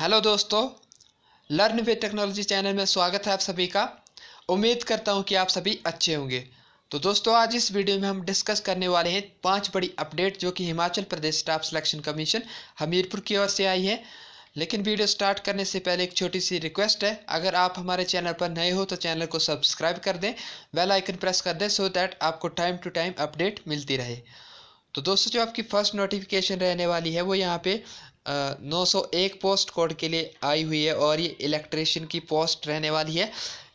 hello दोस्तों learn वे technology channel में स्वागत है आप सभी का उम्मीद करता हूं कि आप सभी अच्छे होंगे तो दोस्तों आज इस वीडियो में हम डिस्कस करने वाले हैं पांच बड़ी अपडेट जो कि Himachal Pradesh staff selection commission Hamirpur की ओर से आई है लेकिन वीडियो स्टार्ट करने से पहले एक छोटी सी रिक्वेस्ट है अगर आप हमारे चैनल पर नए हो तो चैनल को सब्सक्राइब कर दें वेलाइकन प्रेस कर दें सो दैट आपको टाइम टू टाइम अपडेट मिलती रहे तो दोस्तों जो आपकी फ़र्स्ट नोटिफिकेशन रहने वाली है वो यहाँ पे नौ सौ एक पोस्ट कोड के लिए आई हुई है और ये इलेक्ट्रिशियन की पोस्ट रहने वाली है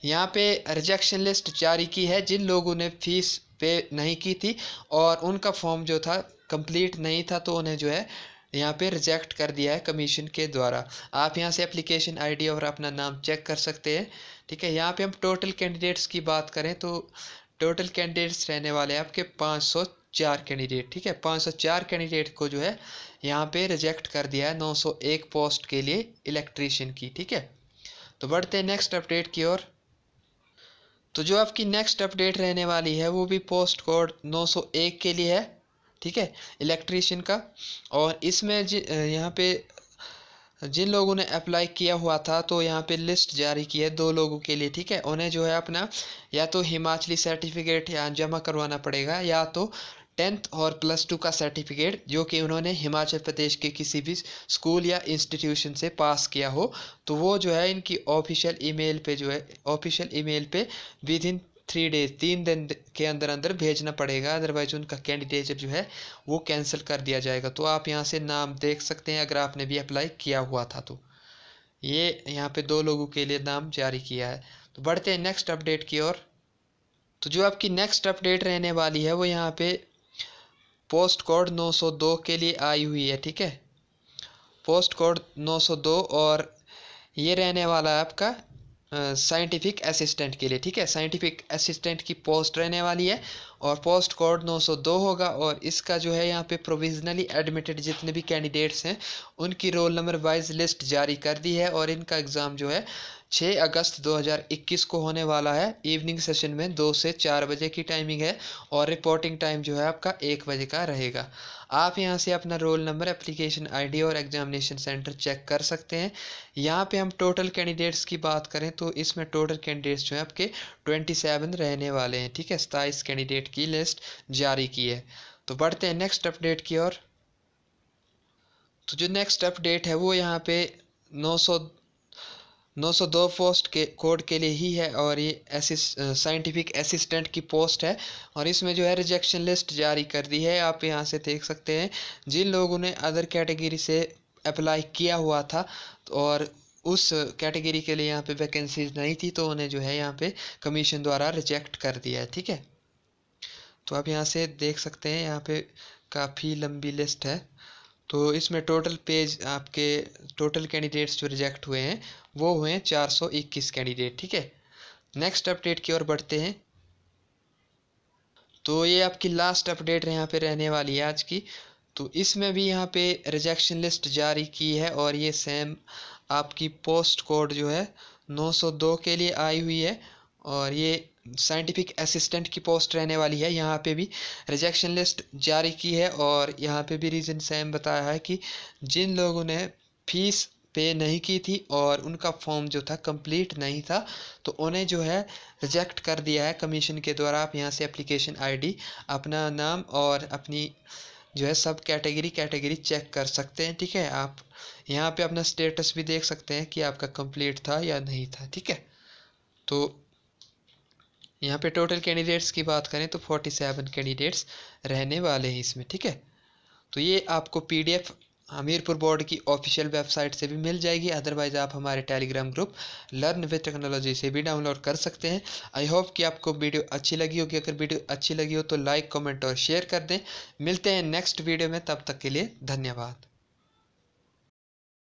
यहाँ पे रिजेक्शन लिस्ट जारी की है जिन लोगों ने फीस पे नहीं की थी और उनका फॉर्म जो था कंप्लीट नहीं था तो उन्हें जो है यहाँ पे रिजेक्ट कर दिया है कमीशन के द्वारा आप यहाँ से एप्लीकेशन आईडी और अपना नाम चेक कर सकते हैं ठीक है यहाँ पे हम टोटल कैंडिडेट्स की बात करें तो टोटल कैंडिडेट्स रहने वाले हैं आपके पाँच सौ चार कैंडिडेट ठीक है पाँच सौ चार कैंडिडेट को जो है यहाँ पे रिजेक्ट कर दिया है नौ सौ एक पोस्ट के लिए इलेक्ट्रीशियन की ठीक है तो बढ़ते हैं नेक्स्ट अपडेट की ओर तो जो आपकी नेक्स्ट अपडेट रहने वाली है वो भी पोस्ट कोड नौ सौ एक के लिए है ठीक है इलेक्ट्रीशियन का और इसमें यहाँ पे जिन लोगों ने अप्लाई किया हुआ था तो यहाँ पे लिस्ट जारी की है दो लोगों के लिए ठीक है उन्हें जो है अपना या तो हिमाचली सर्टिफिकेट यहाँ जमा करवाना पड़ेगा या तो टेंथ और प्लस टू का सर्टिफिकेट जो कि उन्होंने हिमाचल प्रदेश के किसी भी स्कूल या इंस्टीट्यूशन से पास किया हो तो वो जो है इनकी ऑफिशियल ईमेल पे जो है ऑफिशियल ईमेल पे विद इन थ्री डेज तीन दिन के अंदर अंदर भेजना पड़ेगा अदरवाइज उनका कैंडिडेट जो है वो कैंसिल कर दिया जाएगा तो आप यहाँ से नाम देख सकते हैं अगर आपने भी अप्लाई किया हुआ था तो ये यहाँ पर दो लोगों के लिए नाम जारी किया है तो बढ़ते हैं नेक्स्ट अपडेट की ओर तो जो आपकी नेक्स्ट अपडेट रहने वाली है वो यहाँ पे पोस्ट कोड 902 के लिए आई हुई है ठीक है पोस्ट कोड 902 और ये रहने वाला है आपका साइंटिफिक असिस्टेंट के लिए ठीक है साइंटिफिक असिस्टेंट की पोस्ट रहने वाली है और पोस्ट कोड 902 होगा और इसका जो है यहाँ पे प्रोविजनली एडमिटेड जितने भी कैंडिडेट्स हैं उनकी रोल नंबर वाइज लिस्ट जारी कर दी है और इनका एग्ज़ाम जो है 6 अगस्त 2021 को होने वाला है इवनिंग सेशन में दो से चार बजे की टाइमिंग है और रिपोर्टिंग टाइम जो है आपका एक बजे का रहेगा आप यहाँ से अपना रोल नंबर एप्लीकेशन आईडी और एग्जामिनेशन सेंटर चेक कर सकते हैं यहाँ पे हम टोटल कैंडिडेट्स की बात करें तो इसमें टोटल कैंडिडेट्स जो है आपके ट्वेंटी रहने वाले हैं ठीक है सताइस कैंडिडेट की लिस्ट जारी की है तो बढ़ते हैं नेक्स्ट अपडेट की ओर तो जो नेक्स्ट अपडेट है वो यहाँ पे नौ सौ 902 पोस्ट के कोड के लिए ही है और ये साइंटिफिक असिस्टेंट की पोस्ट है और इसमें जो है रिजेक्शन लिस्ट जारी कर दी है आप यहाँ से देख सकते हैं जिन लोगों ने अदर कैटेगरी से अप्लाई किया हुआ था और उस कैटेगरी के लिए यहाँ पे वैकेंसीज नहीं थी तो उन्हें जो है यहाँ पे कमीशन द्वारा रिजेक्ट कर दिया है ठीक है तो आप यहाँ से देख सकते हैं यहाँ पे काफ़ी लंबी लिस्ट है तो इसमें टोटल पेज आपके टोटल कैंडिडेट्स जो रिजेक्ट हुए हैं वो हुए हैं चार सौ इक्कीस कैंडिडेट ठीक है नेक्स्ट अपडेट की ओर बढ़ते हैं तो ये आपकी लास्ट अपडेट यहाँ पे रहने वाली है आज की तो इसमें भी यहाँ पे रिजेक्शन लिस्ट जारी की है और ये सेम आपकी पोस्ट कोड जो है नौ सौ दो के लिए आई हुई है और ये साइंटिफिक असिस्टेंट की पोस्ट रहने वाली है यहाँ पे भी रिजेक्शन लिस्ट जारी की है और यहाँ पे भी रीज़न सेम बताया है कि जिन लोगों ने फीस पे नहीं की थी और उनका फॉर्म जो था कंप्लीट नहीं था तो उन्हें जो है रिजेक्ट कर दिया है कमीशन के द्वारा आप यहाँ से एप्लीकेशन आईडी अपना नाम और अपनी जो है सब कैटेगरी कैटेगरी चेक कर सकते हैं ठीक है आप यहाँ पे अपना स्टेटस भी देख सकते हैं कि आपका कंप्लीट था या नहीं था ठीक है तो यहाँ पे टोटल कैंडिडेट्स की बात करें तो फोर्टी सेवन कैंडिडेट्स रहने वाले हैं इसमें ठीक है तो ये आपको पी हमीरपुर बोर्ड की ऑफिशियल वेबसाइट से भी मिल जाएगी अदरवाइज आप हमारे Telegram group learn with technology से भी डाउनलोड कर सकते हैं आई होप कि आपको वीडियो अच्छी लगी होगी अगर वीडियो अच्छी लगी हो तो लाइक कमेंट और शेयर कर दें मिलते हैं नेक्स्ट वीडियो में तब तक के लिए धन्यवाद